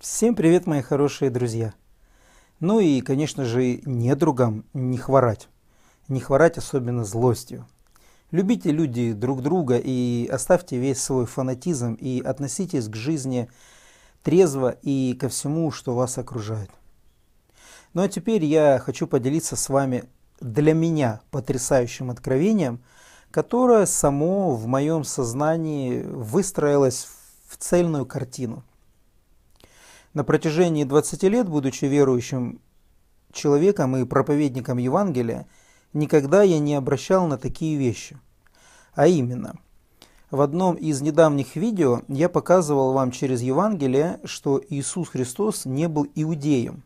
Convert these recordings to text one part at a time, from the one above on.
Всем привет, мои хорошие друзья! Ну и, конечно же, недругам не хворать. Не хворать особенно злостью. Любите люди друг друга и оставьте весь свой фанатизм и относитесь к жизни трезво и ко всему, что вас окружает. Ну а теперь я хочу поделиться с вами для меня потрясающим откровением, которое само в моем сознании выстроилось в цельную картину. На протяжении 20 лет, будучи верующим человеком и проповедником Евангелия, никогда я не обращал на такие вещи. А именно, в одном из недавних видео я показывал вам через Евангелие, что Иисус Христос не был иудеем,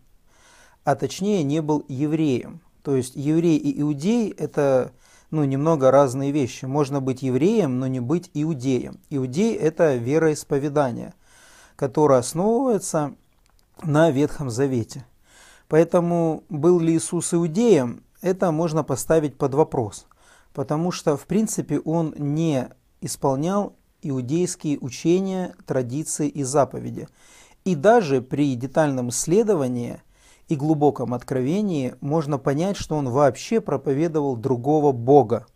а точнее не был евреем. То есть еврей и иудей – это ну, немного разные вещи. Можно быть евреем, но не быть иудеем. Иудей – это вероисповедание, которое основывается на Ветхом Завете. Поэтому был ли Иисус иудеем, это можно поставить под вопрос, потому что, в принципе, он не исполнял иудейские учения, традиции и заповеди. И даже при детальном исследовании и глубоком откровении можно понять, что он вообще проповедовал другого Бога.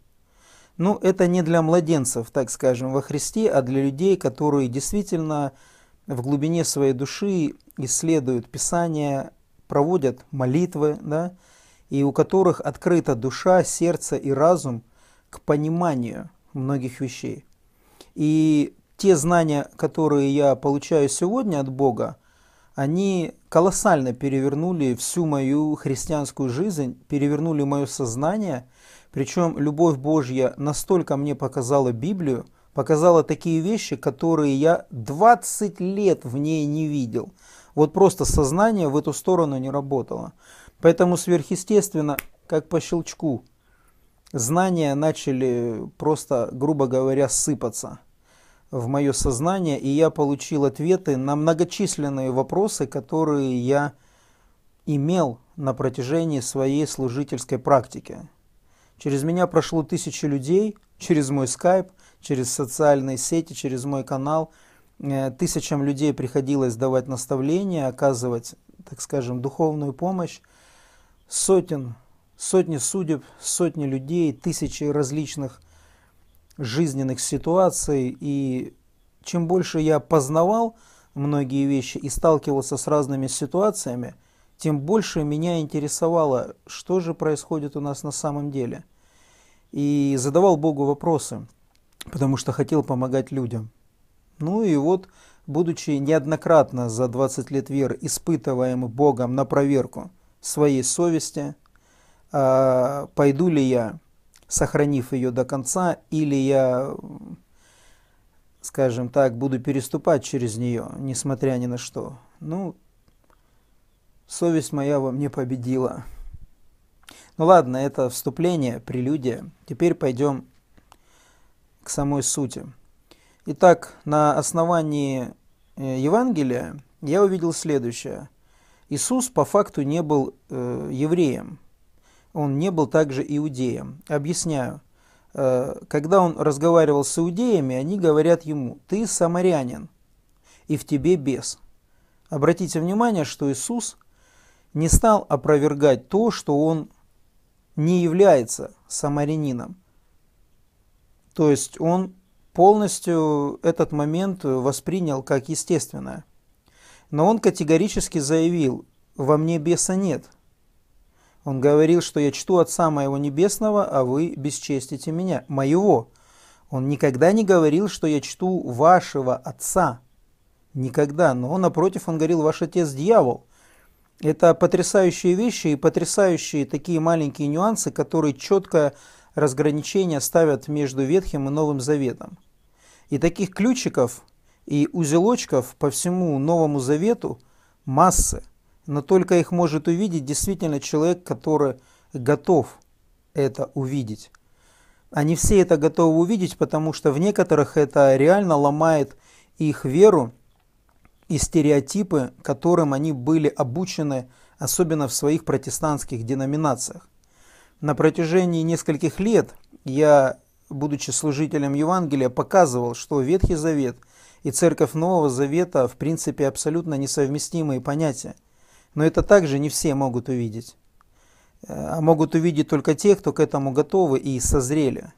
Ну, это не для младенцев, так скажем, во Христе, а для людей, которые действительно в глубине своей души исследуют Писание, проводят молитвы, да, и у которых открыта душа, сердце и разум к пониманию многих вещей. И те знания, которые я получаю сегодня от Бога, они колоссально перевернули всю мою христианскую жизнь, перевернули мое сознание. Причем любовь Божья настолько мне показала Библию, показала такие вещи, которые я 20 лет в ней не видел. Вот просто сознание в эту сторону не работало. Поэтому сверхъестественно, как по щелчку, знания начали просто, грубо говоря, сыпаться в мое сознание, и я получил ответы на многочисленные вопросы, которые я имел на протяжении своей служительской практики. Через меня прошло тысячи людей, через мой скайп, через социальные сети, через мой канал – Э, тысячам людей приходилось давать наставления, оказывать, так скажем, духовную помощь. Сотен, сотни судеб, сотни людей, тысячи различных жизненных ситуаций. И чем больше я познавал многие вещи и сталкивался с разными ситуациями, тем больше меня интересовало, что же происходит у нас на самом деле. И задавал Богу вопросы, потому что хотел помогать людям. Ну и вот, будучи неоднократно за 20 лет вер испытываем Богом на проверку своей совести, а, пойду ли я, сохранив ее до конца, или я, скажем так, буду переступать через нее, несмотря ни на что. Ну, совесть моя во мне победила. Ну ладно, это вступление, прелюдия. Теперь пойдем к самой сути. Итак, на основании э, Евангелия я увидел следующее. Иисус по факту не был э, евреем, он не был также иудеем. Объясняю. Э, когда он разговаривал с иудеями, они говорят ему, ты самарянин, и в тебе бес. Обратите внимание, что Иисус не стал опровергать то, что он не является самарянином. То есть он полностью этот момент воспринял как естественное. Но он категорически заявил, во мне беса нет. Он говорил, что я чту Отца Моего Небесного, а вы бесчестите меня, моего. Он никогда не говорил, что я чту вашего Отца. Никогда. Но он напротив, он говорил, ваш Отец – дьявол. Это потрясающие вещи и потрясающие такие маленькие нюансы, которые четко разграничения ставят между Ветхим и Новым Заветом. И таких ключиков и узелочков по всему Новому Завету массы. Но только их может увидеть действительно человек, который готов это увидеть. Они все это готовы увидеть, потому что в некоторых это реально ломает их веру и стереотипы, которым они были обучены, особенно в своих протестантских деноминациях. На протяжении нескольких лет я будучи служителем Евангелия, показывал, что Ветхий Завет и Церковь Нового Завета в принципе абсолютно несовместимые понятия. Но это также не все могут увидеть. Э, а могут увидеть только те, кто к этому готовы и созрели.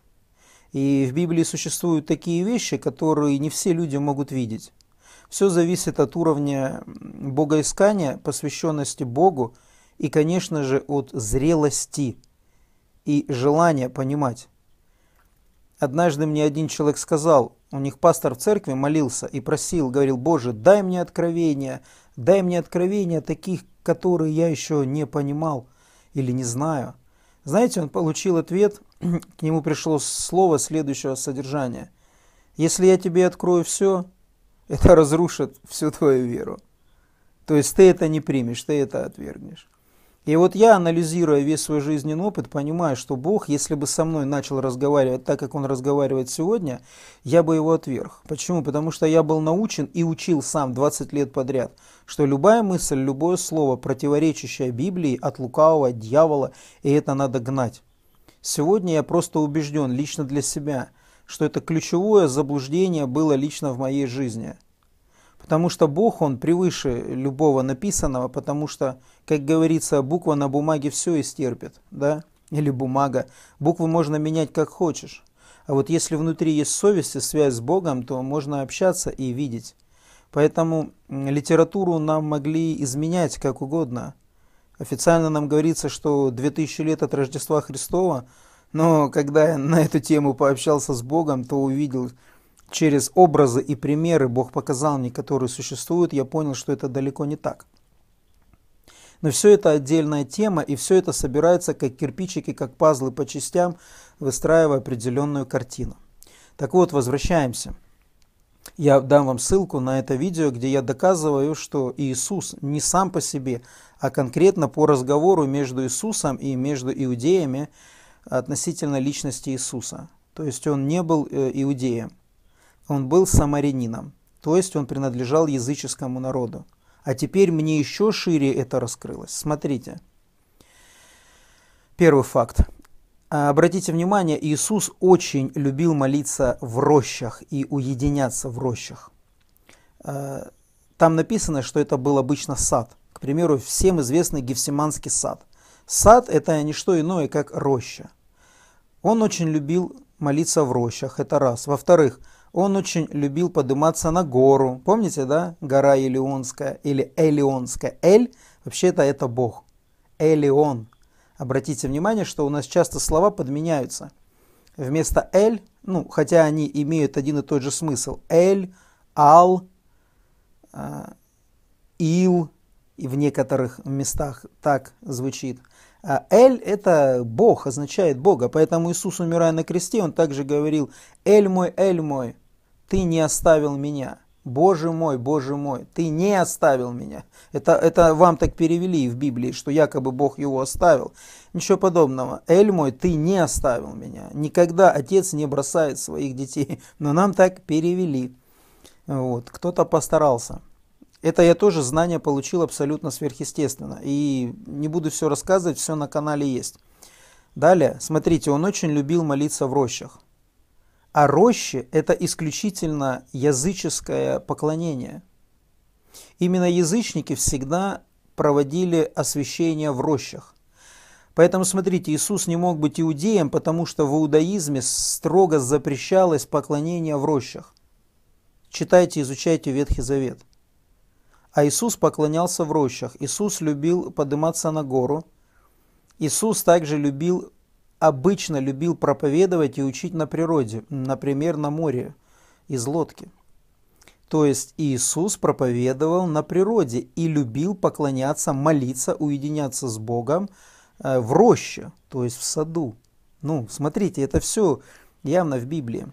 И в Библии существуют такие вещи, которые не все люди могут видеть. Все зависит от уровня богоискания, посвященности Богу и, конечно же, от зрелости и желания понимать. Однажды мне один человек сказал, у них пастор в церкви молился и просил, говорил, Боже, дай мне откровения, дай мне откровения таких, которые я еще не понимал или не знаю. Знаете, он получил ответ, к нему пришло слово следующего содержания. Если я тебе открою все, это разрушит всю твою веру. То есть ты это не примешь, ты это отвергнешь. И вот я, анализируя весь свой жизненный опыт, понимаю, что Бог, если бы со мной начал разговаривать так, как Он разговаривает сегодня, я бы его отверг. Почему? Потому что я был научен и учил сам 20 лет подряд, что любая мысль, любое слово, противоречащее Библии от лукавого, дьявола, и это надо гнать. Сегодня я просто убежден лично для себя, что это ключевое заблуждение было лично в моей жизни – Потому что Бог, Он превыше любого написанного, потому что, как говорится, буква на бумаге все истерпит, да? Или бумага. Буквы можно менять как хочешь. А вот если внутри есть совесть и связь с Богом, то можно общаться и видеть. Поэтому литературу нам могли изменять как угодно. Официально нам говорится, что 2000 лет от Рождества Христова, но когда я на эту тему пообщался с Богом, то увидел, через образы и примеры Бог показал мне, которые существуют, я понял, что это далеко не так. Но все это отдельная тема, и все это собирается как кирпичики, как пазлы по частям, выстраивая определенную картину. Так вот, возвращаемся. Я дам вам ссылку на это видео, где я доказываю, что Иисус не сам по себе, а конкретно по разговору между Иисусом и между иудеями относительно личности Иисуса. То есть он не был э, иудеем. Он был самарянином, то есть он принадлежал языческому народу. А теперь мне еще шире это раскрылось. Смотрите. Первый факт. А, обратите внимание, Иисус очень любил молиться в рощах и уединяться в рощах. А, там написано, что это был обычно сад. К примеру, всем известный Гефсиманский сад. Сад – это не что иное, как роща. Он очень любил молиться в рощах, это раз. Во-вторых, он очень любил подниматься на гору. Помните, да? Гора Элеонская или Элеонская. Эль, вообще-то это Бог. Элеон. Обратите внимание, что у нас часто слова подменяются. Вместо Эль, ну, хотя они имеют один и тот же смысл. Эль, Ал, «а», Ил, и в некоторых местах так звучит. А «Эль» — это Бог, означает Бога. Поэтому Иисус, умирая на кресте, Он также говорил «Эль мой, Эль мой, ты не оставил меня». Боже мой, Боже мой, ты не оставил меня. Это, это вам так перевели в Библии, что якобы Бог его оставил. Ничего подобного. Эль мой, ты не оставил меня. Никогда отец не бросает своих детей. Но нам так перевели. Вот, кто-то постарался. Это я тоже знания получил абсолютно сверхъестественно. И не буду все рассказывать, все на канале есть. Далее, смотрите, он очень любил молиться в рощах. А рощи – это исключительно языческое поклонение. Именно язычники всегда проводили освящение в рощах. Поэтому, смотрите, Иисус не мог быть иудеем, потому что в иудаизме строго запрещалось поклонение в рощах. Читайте, изучайте Ветхий Завет. А Иисус поклонялся в рощах. Иисус любил подниматься на гору. Иисус также любил, обычно любил проповедовать и учить на природе, например, на море из лодки. То есть Иисус проповедовал на природе и любил поклоняться, молиться, уединяться с Богом э, в роще, то есть в саду. Ну, смотрите, это все явно в Библии.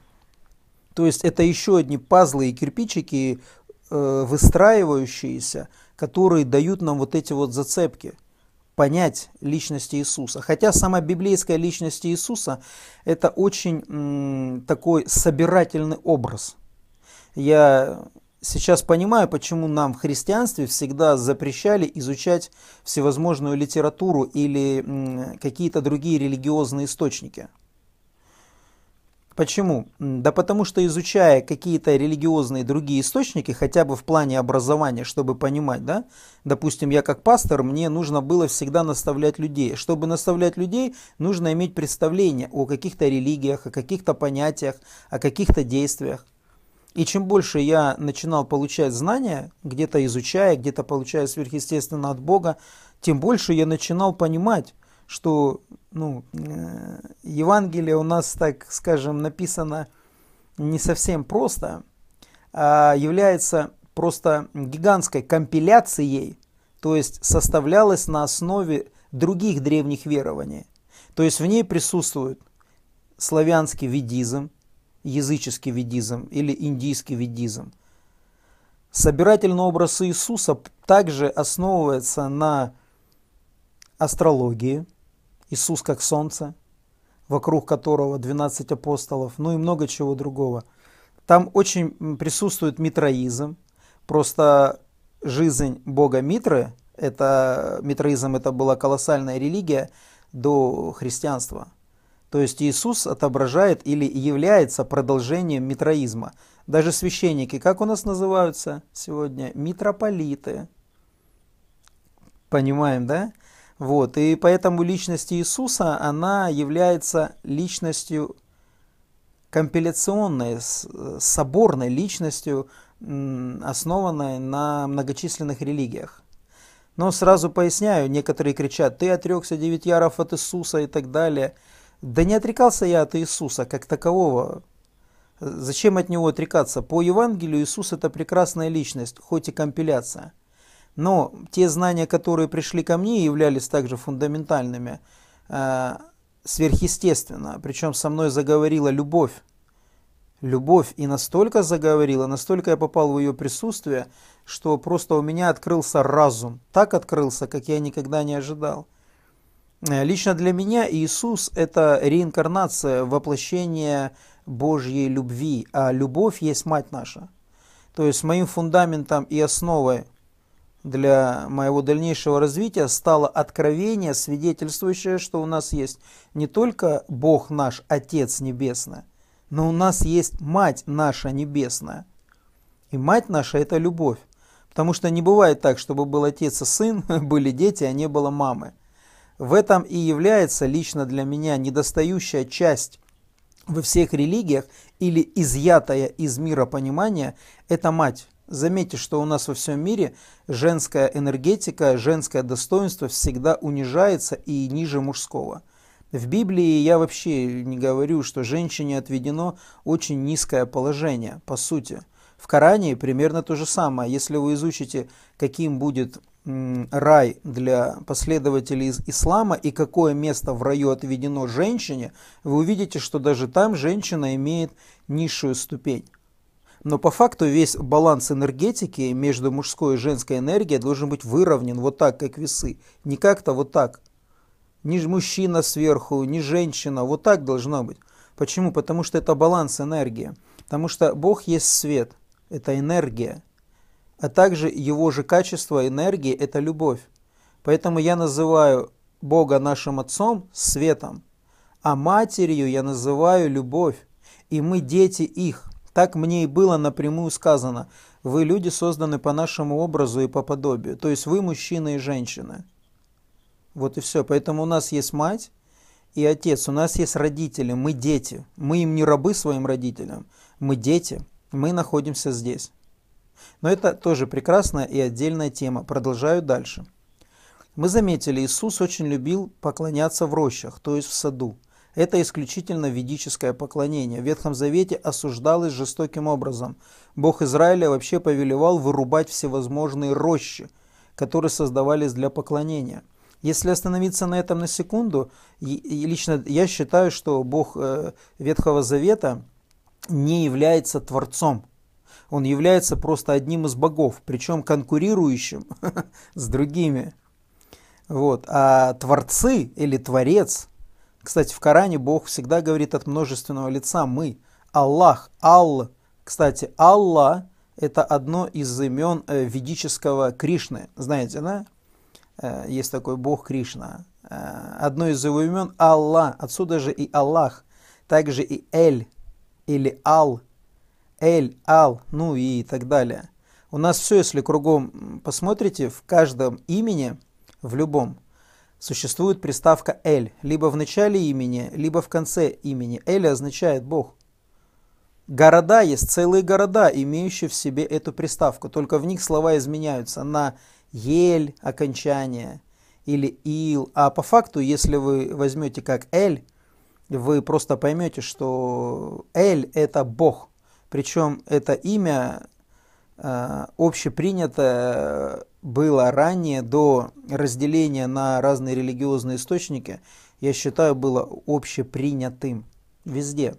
То есть это еще одни пазлы и кирпичики Э, выстраивающиеся, которые дают нам вот эти вот зацепки, понять личность Иисуса. Хотя сама библейская личность Иисуса – это очень м, такой собирательный образ. Я сейчас понимаю, почему нам в христианстве всегда запрещали изучать всевозможную литературу или какие-то другие религиозные источники – Почему? Да потому что изучая какие-то религиозные другие источники, хотя бы в плане образования, чтобы понимать, да, допустим, я как пастор, мне нужно было всегда наставлять людей. Чтобы наставлять людей, нужно иметь представление о каких-то религиях, о каких-то понятиях, о каких-то действиях. И чем больше я начинал получать знания, где-то изучая, где-то получая сверхъестественно от Бога, тем больше я начинал понимать, что ну, э, Евангелие у нас, так скажем, написано не совсем просто, а является просто гигантской компиляцией, то есть составлялось на основе других древних верований. То есть в ней присутствует славянский ведизм, языческий ведизм или индийский ведизм. Собирательный образ Иисуса также основывается на астрологии – Иисус как солнце, вокруг которого 12 апостолов, ну и много чего другого. Там очень присутствует митроизм, просто жизнь бога Митры, это, митроизм это была колоссальная религия до христианства. То есть Иисус отображает или является продолжением митроизма. Даже священники, как у нас называются сегодня? Митрополиты. Понимаем, да? Вот, и поэтому личность Иисуса, она является личностью компиляционной, э, соборной личностью, основанной на многочисленных религиях. Но сразу поясняю, некоторые кричат, ты отрекся девять яров от Иисуса и так далее. Да не отрекался я от Иисуса как такового. Зачем от него отрекаться? По Евангелию Иисус это прекрасная личность, хоть и компиляция. Но те знания, которые пришли ко мне, являлись также фундаментальными, э, сверхъестественно. Причем со мной заговорила любовь. Любовь и настолько заговорила, настолько я попал в ее присутствие, что просто у меня открылся разум. Так открылся, как я никогда не ожидал. Э, лично для меня Иисус – это реинкарнация, воплощение Божьей любви, а любовь есть Мать наша. То есть моим фундаментом и основой – для моего дальнейшего развития стало откровение, свидетельствующее, что у нас есть не только Бог наш, Отец Небесный, но у нас есть Мать наша Небесная. И Мать наша – это любовь. Потому что не бывает так, чтобы был отец и сын, были дети, а не было мамы. В этом и является лично для меня недостающая часть во всех религиях или изъятая из мира понимания – это мать. Заметьте, что у нас во всем мире женская энергетика, женское достоинство всегда унижается и ниже мужского. В Библии я вообще не говорю, что женщине отведено очень низкое положение, по сути. В Коране примерно то же самое. Если вы изучите, каким будет рай для последователей из ислама и какое место в раю отведено женщине, вы увидите, что даже там женщина имеет низшую ступень. Но по факту весь баланс энергетики между мужской и женской энергией должен быть выровнен вот так, как весы. Не как-то вот так. Ни мужчина сверху, ни женщина. Вот так должно быть. Почему? Потому что это баланс энергии. Потому что Бог есть свет. Это энергия. А также его же качество энергии – это любовь. Поэтому я называю Бога нашим Отцом светом, а матерью я называю любовь. И мы дети их – так мне и было напрямую сказано, вы люди созданы по нашему образу и по подобию, то есть вы мужчины и женщины. Вот и все. Поэтому у нас есть мать и отец, у нас есть родители, мы дети. Мы им не рабы своим родителям, мы дети, мы находимся здесь. Но это тоже прекрасная и отдельная тема. Продолжаю дальше. Мы заметили, Иисус очень любил поклоняться в рощах, то есть в саду. Это исключительно ведическое поклонение. В Ветхом Завете осуждалось жестоким образом. Бог Израиля вообще повелевал вырубать всевозможные рощи, которые создавались для поклонения. Если остановиться на этом на секунду, и, лично я считаю, что Бог э, Ветхого Завета не является Творцом. Он является просто одним из богов, причем конкурирующим с другими. Вот. А Творцы или Творец – кстати, в Коране Бог всегда говорит от множественного лица «мы». Аллах, Алл. Кстати, Алла это одно из имен э, ведического Кришны. Знаете, да? Э, есть такой бог Кришна. Э, одно из его имен – Алла, Отсюда же и Аллах. Также и Эль или Ал. Эль, Ал, ну и так далее. У нас все, если кругом посмотрите, в каждом имени, в любом – существует приставка «эль» либо в начале имени, либо в конце имени. «Эль» означает «бог». Города есть целые города, имеющие в себе эту приставку, только в них слова изменяются на «ель» окончание или «ил». А по факту, если вы возьмете как «эль», вы просто поймете, что «эль» — это «бог». Причем это имя э, общепринятое было ранее, до разделения на разные религиозные источники, я считаю, было общепринятым везде.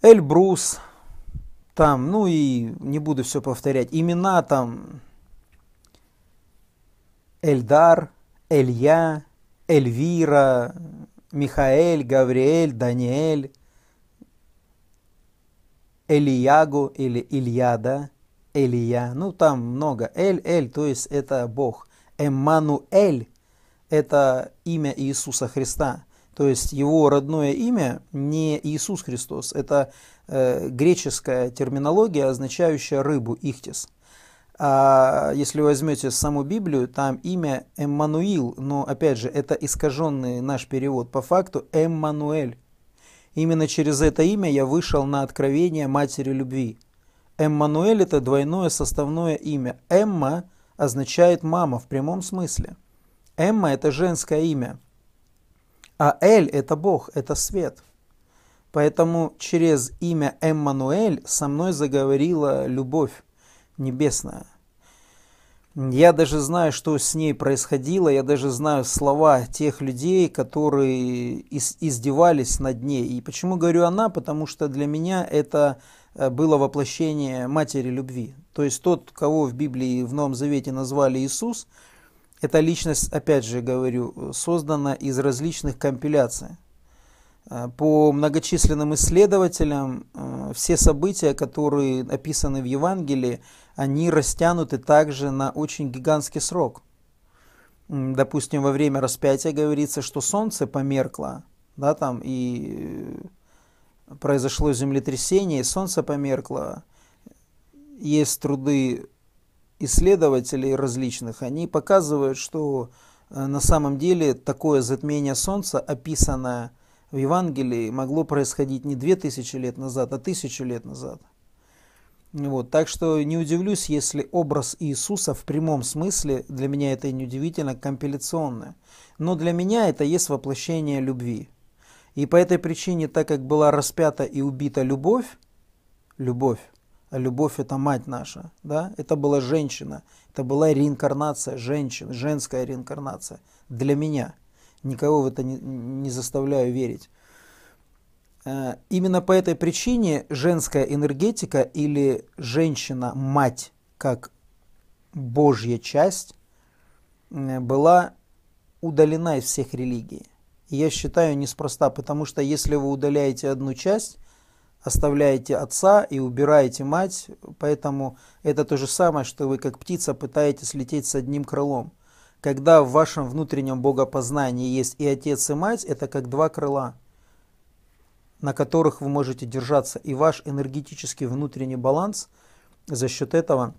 Эльбрус, там, ну и не буду все повторять, имена там Эльдар, Элья, Эльвира, Михаэль, Гавриэль, Даниэль, Элиягу или Ильяда – Элия, ну там много. Эль, Эль, то есть это Бог. Эммануэль – это имя Иисуса Христа. То есть его родное имя не Иисус Христос, это э, греческая терминология, означающая рыбу, ихтис. А если вы возьмете саму Библию, там имя Эммануил, но опять же, это искаженный наш перевод по факту Эммануэль. Именно через это имя я вышел на откровение Матери Любви – Эммануэль – это двойное составное имя. Эмма означает «мама» в прямом смысле. Эмма – это женское имя. А Эль – это Бог, это свет. Поэтому через имя Эммануэль со мной заговорила любовь небесная. Я даже знаю, что с ней происходило, я даже знаю слова тех людей, которые издевались над ней. И почему говорю она? Потому что для меня это Э, было воплощение матери любви. То есть тот, кого в Библии в Новом Завете назвали Иисус, эта личность, опять же говорю, создана из различных компиляций. Э, по многочисленным исследователям, э, все события, которые описаны в Евангелии, они растянуты также на очень гигантский срок. Допустим, во время распятия говорится, что солнце померкло, да, там, и произошло землетрясение, солнце померкло. Есть труды исследователей различных, они показывают, что э, на самом деле такое затмение солнца, описанное в Евангелии, могло происходить не 2000 лет назад, а 1000 лет назад. Вот, так что не удивлюсь, если образ Иисуса в прямом смысле, для меня это и не удивительно, компиляционное. Но для меня это есть воплощение любви. И по этой причине, так как была распята и убита любовь, любовь, а любовь это мать наша, да, это была женщина, это была реинкарнация женщин, женская реинкарнация для меня. Никого в это не, не заставляю верить. Э, именно по этой причине женская энергетика или женщина-мать как Божья часть э, была удалена из всех религий. И я считаю неспроста, потому что если вы удаляете одну часть, оставляете отца и убираете мать, поэтому это то же самое, что вы как птица пытаетесь лететь с одним крылом. Когда в вашем внутреннем богопознании есть и отец, и мать, это как два крыла, на которых вы можете держаться, и ваш энергетический внутренний баланс за счет этого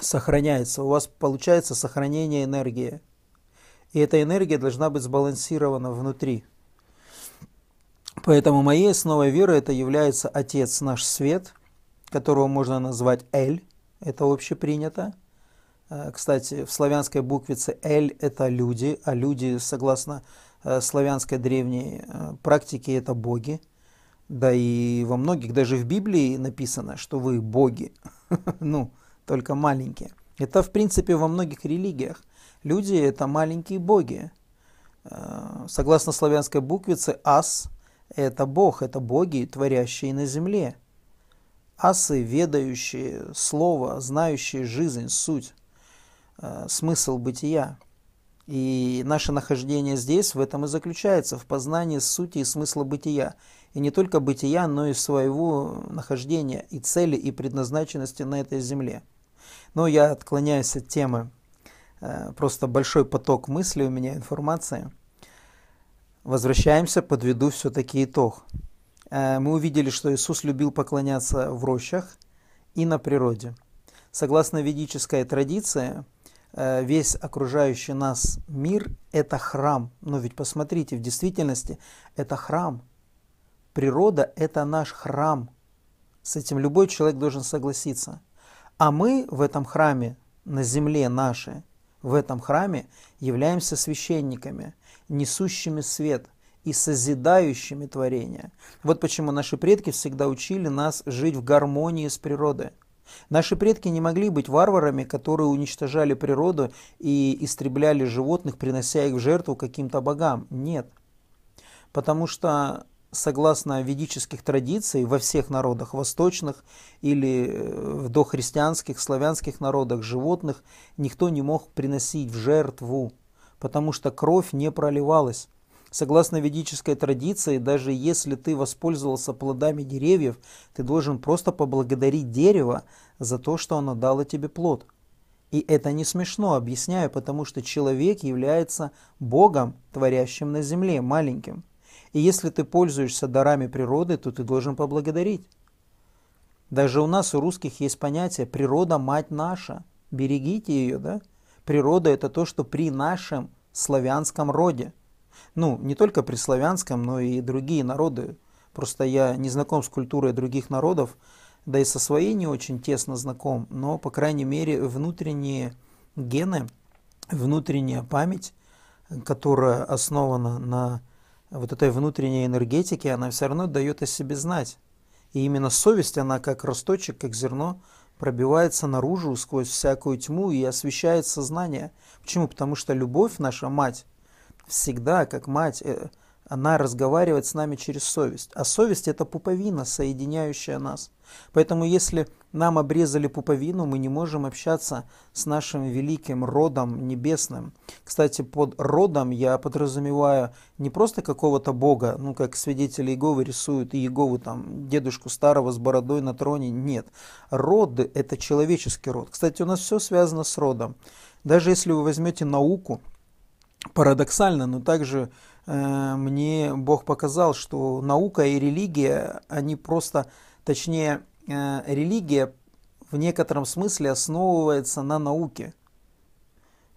сохраняется. У вас получается сохранение энергии. И эта энергия должна быть сбалансирована внутри. Поэтому моей основой веры это является Отец наш свет, которого можно назвать Эль, это общепринято. Э, кстати, в славянской буквице «эль» – это люди, а люди, согласно э, славянской древней э, практике, это боги. Да и во многих, даже в Библии написано, что вы боги, ну, только маленькие. Это, в принципе, во многих религиях. Люди – это маленькие боги. Э, согласно славянской буквице, ас – это бог, это боги, творящие на земле. Асы – ведающие слово, знающие жизнь, суть, э, смысл бытия. И наше нахождение здесь в этом и заключается, в познании сути и смысла бытия. И не только бытия, но и своего нахождения, и цели, и предназначенности на этой земле. Но я отклоняюсь от темы Э, просто большой поток мыслей у меня, информации. Возвращаемся, подведу все-таки итог. Э, мы увидели, что Иисус любил поклоняться в рощах и на природе. Согласно ведической традиции, э, весь окружающий нас мир – это храм. Но ведь посмотрите, в действительности это храм. Природа – это наш храм. С этим любой человек должен согласиться. А мы в этом храме, на земле нашей, в этом храме являемся священниками, несущими свет и созидающими творение. Вот почему наши предки всегда учили нас жить в гармонии с природой. Наши предки не могли быть варварами, которые уничтожали природу и истребляли животных, принося их в жертву каким-то богам. Нет. Потому что согласно ведических традиций, во всех народах восточных или э, в дохристианских, славянских народах животных никто не мог приносить в жертву, потому что кровь не проливалась. Согласно ведической традиции, даже если ты воспользовался плодами деревьев, ты должен просто поблагодарить дерево за то, что оно дало тебе плод. И это не смешно, объясняю, потому что человек является Богом, творящим на земле, маленьким – и если ты пользуешься дарами природы, то ты должен поблагодарить. Даже у нас, у русских, есть понятие «природа – мать наша». Берегите ее, да? Природа – это то, что при нашем славянском роде. Ну, не только при славянском, но и другие народы. Просто я не знаком с культурой других народов, да и со своей не очень тесно знаком, но, по крайней мере, внутренние гены, внутренняя память, которая основана на вот этой внутренней энергетики, она все равно дает о себе знать. И именно совесть, она как росточек, как зерно, пробивается наружу сквозь всякую тьму и освещает сознание. Почему? Потому что любовь, наша мать, всегда, как мать, э, она разговаривает с нами через совесть. А совесть – это пуповина, соединяющая нас. Поэтому если нам обрезали пуповину, мы не можем общаться с нашим великим родом небесным. Кстати, под родом я подразумеваю не просто какого-то бога, ну как свидетели Иеговы рисуют и Иегову там дедушку старого с бородой на троне, нет. Род – это человеческий род. Кстати, у нас все связано с родом. Даже если вы возьмете науку, парадоксально, но также э, мне Бог показал, что наука и религия, они просто, точнее, Э, религия в некотором смысле основывается на науке,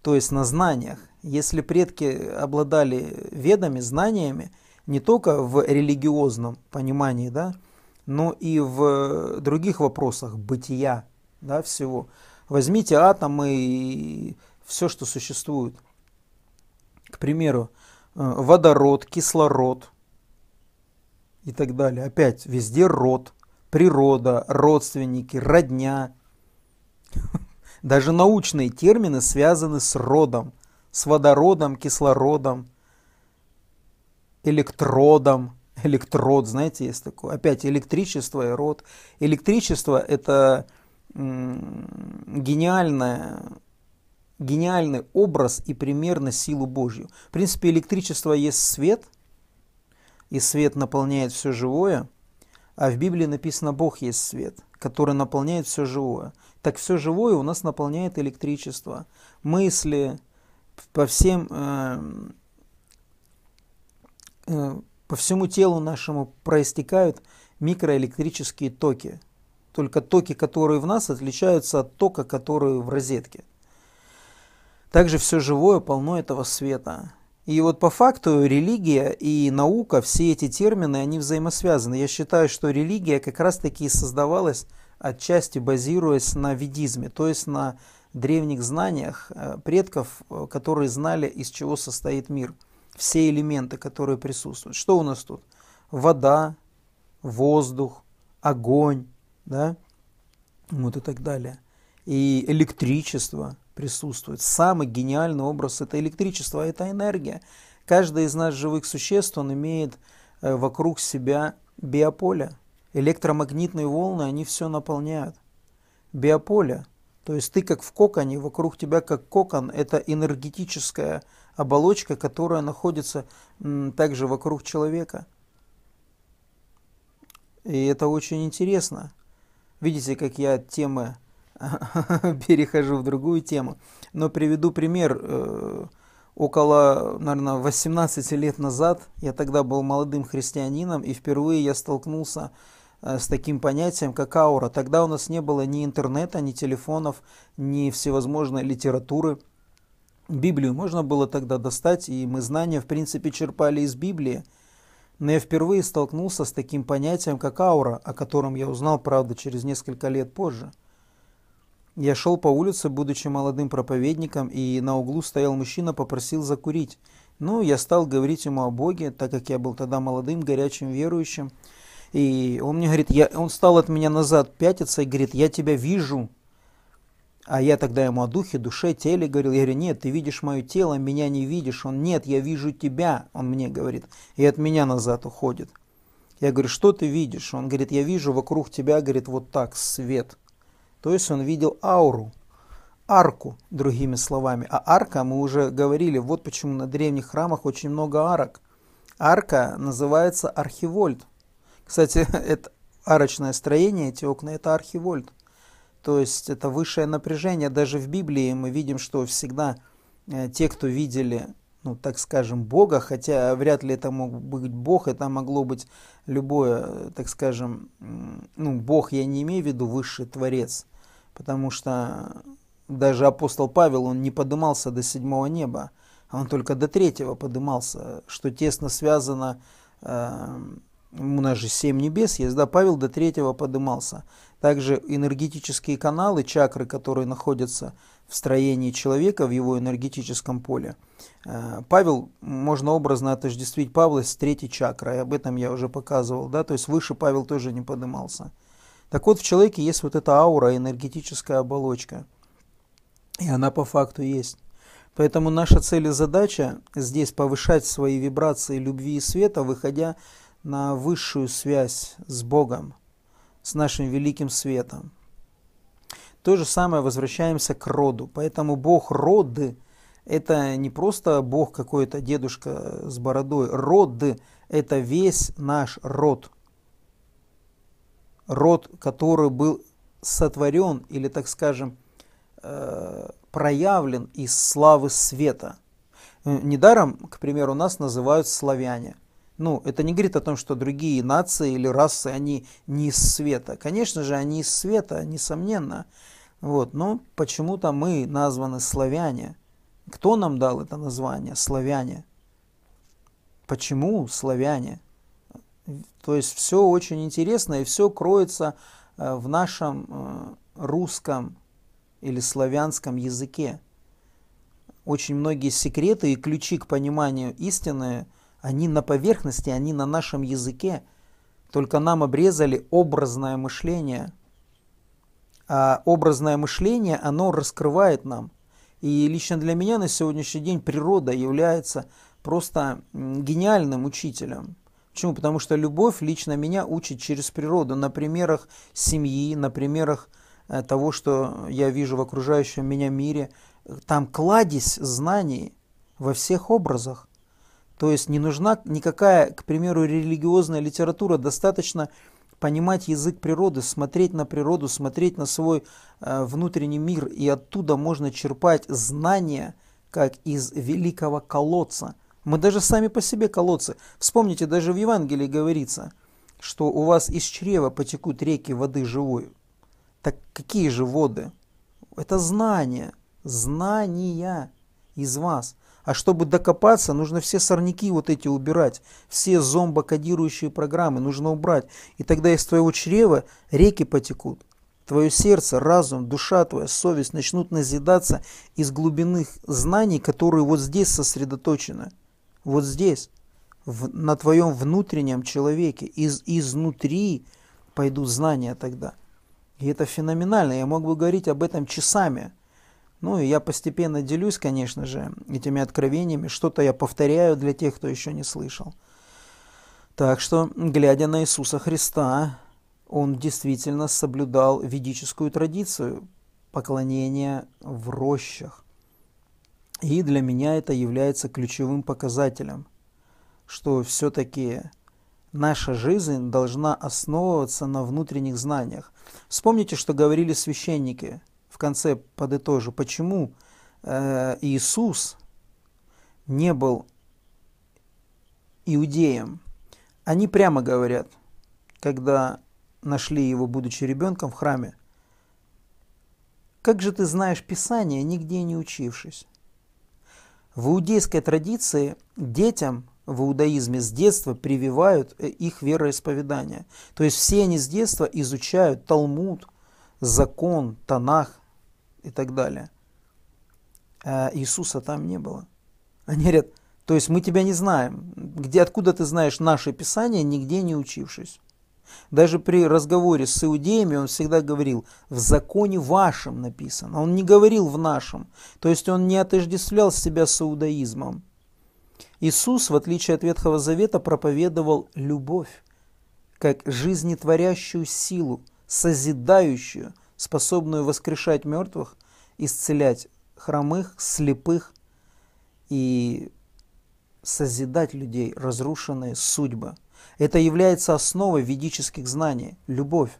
то есть на знаниях. Если предки обладали ведами, знаниями, не только в религиозном понимании, да, но и в других вопросах бытия да, всего. Возьмите атомы и все, что существует. К примеру, э, водород, кислород и так далее. Опять везде род – природа, родственники, родня. Даже научные термины связаны с родом, с водородом, кислородом, электродом. Электрод, знаете, есть такое. Опять электричество и род. Электричество – это гениальное, гениальный образ и пример на силу Божью. В принципе, электричество есть свет, и свет наполняет все живое – а в Библии написано «Бог есть свет», который наполняет все живое. Так все живое у нас наполняет электричество. Мысли, по всем, э, э, по всему телу нашему проистекают микроэлектрические токи. Только токи, которые в нас, отличаются от тока, которые в розетке. Также все живое полно этого света. И вот по факту религия и наука, все эти термины, они взаимосвязаны. Я считаю, что религия как раз-таки создавалась отчасти базируясь на ведизме, то есть на древних знаниях э, предков, э, которые знали, из чего состоит мир, все элементы, которые присутствуют. Что у нас тут? Вода, воздух, огонь, да, вот и так далее. И электричество – присутствует. Самый гениальный образ – это электричество, это энергия. Каждый из нас, живых существ, он имеет э, вокруг себя биополе. Электромагнитные волны, они все наполняют. Биополе, то есть ты как в коконе, вокруг тебя как кокон, это энергетическая оболочка, которая находится также вокруг человека. И это очень интересно. Видите, как я темы перехожу в другую тему, но приведу пример. Э, около, наверное, 18 лет назад, я тогда был молодым христианином, и впервые я столкнулся э, с таким понятием, как аура. Тогда у нас не было ни интернета, ни телефонов, ни всевозможной литературы. Библию можно было тогда достать, и мы знания, в принципе, черпали из Библии. Но я впервые столкнулся с таким понятием, как аура, о котором я узнал, правда, через несколько лет позже – я шел по улице, будучи молодым проповедником, и на углу стоял мужчина, попросил закурить. Ну, я стал говорить ему о Боге, так как я был тогда молодым, горячим верующим. И он мне говорит, я, он стал от меня назад пятиться и говорит, я тебя вижу. А я тогда ему о духе, душе, теле говорил. Я говорю, нет, ты видишь мое тело, меня не видишь. Он, нет, я вижу тебя, он мне говорит. И от меня назад уходит. Я говорю, что ты видишь? Он говорит, я вижу вокруг тебя, говорит, вот так свет. То есть он видел ауру, арку, другими словами. А арка, мы уже говорили, вот почему на древних храмах очень много арок. Арка называется архивольт. Кстати, это арочное строение, эти окна, это архивольт. То есть это высшее напряжение. Даже в Библии мы видим, что всегда э, те, кто видели, ну так скажем, Бога, хотя вряд ли это мог быть Бог, это могло быть любое, э, так скажем, ну Бог я не имею в виду высший Творец, потому что даже апостол Павел, он не подымался до седьмого неба, а он только до третьего подымался, что тесно связано, э, у нас же семь небес есть, да, Павел до третьего подымался. Также энергетические каналы, чакры, которые находятся в строении человека, в его энергетическом поле. Э, Павел, можно образно отождествить Павла с третьей чакрой, об этом я уже показывал, да, то есть выше Павел тоже не подымался. Так вот, в человеке есть вот эта аура, энергетическая оболочка. И она по факту есть. Поэтому наша цель и задача здесь повышать свои вибрации любви и света, выходя на высшую связь с Богом, с нашим великим светом. То же самое возвращаемся к роду. Поэтому Бог роды – это не просто Бог какой-то дедушка с бородой. Роды – это весь наш род род, который был сотворен или, так скажем, э, проявлен из славы света. Э, недаром, к примеру, нас называют славяне. Ну, это не говорит о том, что другие нации или расы, они не из света. Конечно же, они из света, несомненно. Вот, но почему-то мы названы славяне. Кто нам дал это название? Славяне. Почему славяне? То есть все очень интересно и все кроется э, в нашем э, русском или славянском языке. Очень многие секреты и ключи к пониманию истины, они на поверхности, они на нашем языке. Только нам обрезали образное мышление. А образное мышление, оно раскрывает нам. И лично для меня на сегодняшний день природа является просто гениальным учителем. Почему? Потому что любовь лично меня учит через природу, на примерах семьи, на примерах э, того, что я вижу в окружающем меня мире. Там кладезь знаний во всех образах. То есть не нужна никакая, к примеру, религиозная литература, достаточно понимать язык природы, смотреть на природу, смотреть на свой э, внутренний мир, и оттуда можно черпать знания, как из великого колодца – мы даже сами по себе колодцы. Вспомните, даже в Евангелии говорится, что у вас из чрева потекут реки воды живой. Так какие же воды? Это знания, знания из вас. А чтобы докопаться, нужно все сорняки вот эти убирать, все зомбокодирующие программы нужно убрать. И тогда из твоего чрева реки потекут. Твое сердце, разум, душа твоя, совесть начнут назидаться из глубинных знаний, которые вот здесь сосредоточены вот здесь, в, на твоем внутреннем человеке, из, изнутри пойдут знания тогда. И это феноменально, я мог бы говорить об этом часами. Ну и я постепенно делюсь, конечно же, этими откровениями, что-то я повторяю для тех, кто еще не слышал. Так что, глядя на Иисуса Христа, он действительно соблюдал ведическую традицию поклонения в рощах. И для меня это является ключевым показателем, что все-таки наша жизнь должна основываться на внутренних знаниях. Вспомните, что говорили священники, в конце подытожу, почему э, Иисус не был иудеем. Они прямо говорят, когда нашли его, будучи ребенком, в храме, «Как же ты знаешь Писание, нигде не учившись?» В иудейской традиции детям в иудаизме с детства прививают э, их вероисповедание. То есть все они с детства изучают Талмуд, закон, Танах и так далее. А Иисуса там не было. Они говорят, то есть мы тебя не знаем. Где, откуда ты знаешь наше Писание, нигде не учившись? Даже при разговоре с иудеями он всегда говорил, в законе вашем написано. Он не говорил в нашем. То есть он не отождествлял себя с иудаизмом. Иисус, в отличие от Ветхого Завета, проповедовал любовь, как жизнетворящую силу, созидающую, способную воскрешать мертвых, исцелять хромых, слепых и созидать людей, разрушенные судьбы. Это является основой ведических знаний – любовь.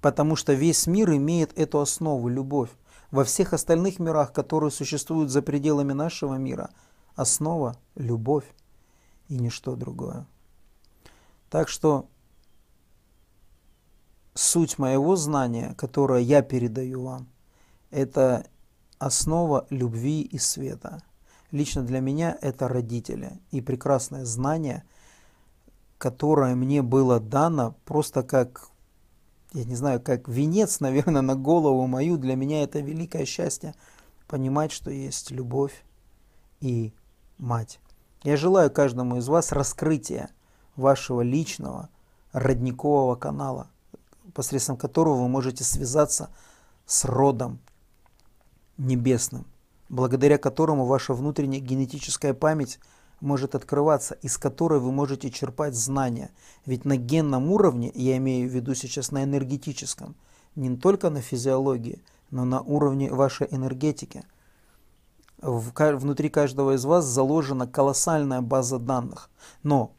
Потому что весь мир имеет эту основу – любовь. Во всех остальных мирах, которые существуют за пределами нашего мира, основа – любовь и ничто другое. Так что суть моего знания, которое я передаю вам, это основа любви и света. Лично для меня это родители и прекрасное знание – которое мне было дано просто как, я не знаю, как венец, наверное, на голову мою. Для меня это великое счастье понимать, что есть любовь и мать. Я желаю каждому из вас раскрытия вашего личного родникового канала, посредством которого вы можете связаться с родом небесным, благодаря которому ваша внутренняя генетическая память – может открываться, из которой вы можете черпать знания. Ведь на генном уровне, я имею в виду сейчас на энергетическом, не только на физиологии, но на уровне вашей энергетики. Внутри каждого из вас заложена колоссальная база данных, но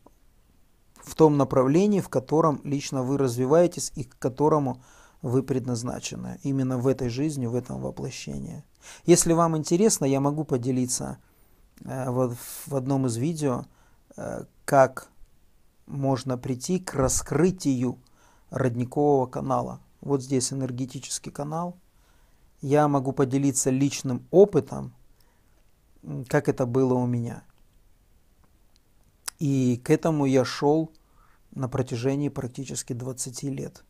в том направлении, в котором лично вы развиваетесь и к которому вы предназначены, именно в этой жизни, в этом воплощении. Если вам интересно, я могу поделиться Э, вот в одном из видео, э, как можно прийти к раскрытию родникового канала. Вот здесь энергетический канал. Я могу поделиться личным опытом, как это было у меня. И к этому я шел на протяжении практически 20 лет.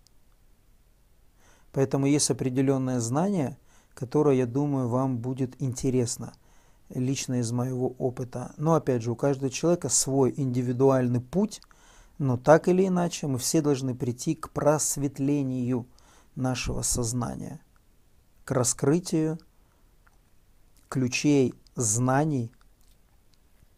Поэтому есть определенное знание, которое, я думаю, вам будет интересно – лично из моего опыта. Но опять же, у каждого человека свой индивидуальный путь, но так или иначе мы все должны прийти к просветлению нашего сознания, к раскрытию ключей знаний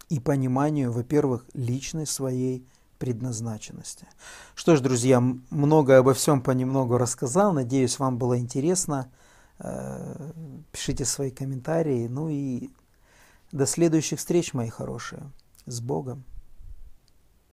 и пониманию, во-первых, личной своей предназначенности. Что ж, друзья, много обо всем понемногу рассказал. Надеюсь, вам было интересно. Э, пишите свои комментарии. Ну и до следующих встреч, мои хорошие. С Богом!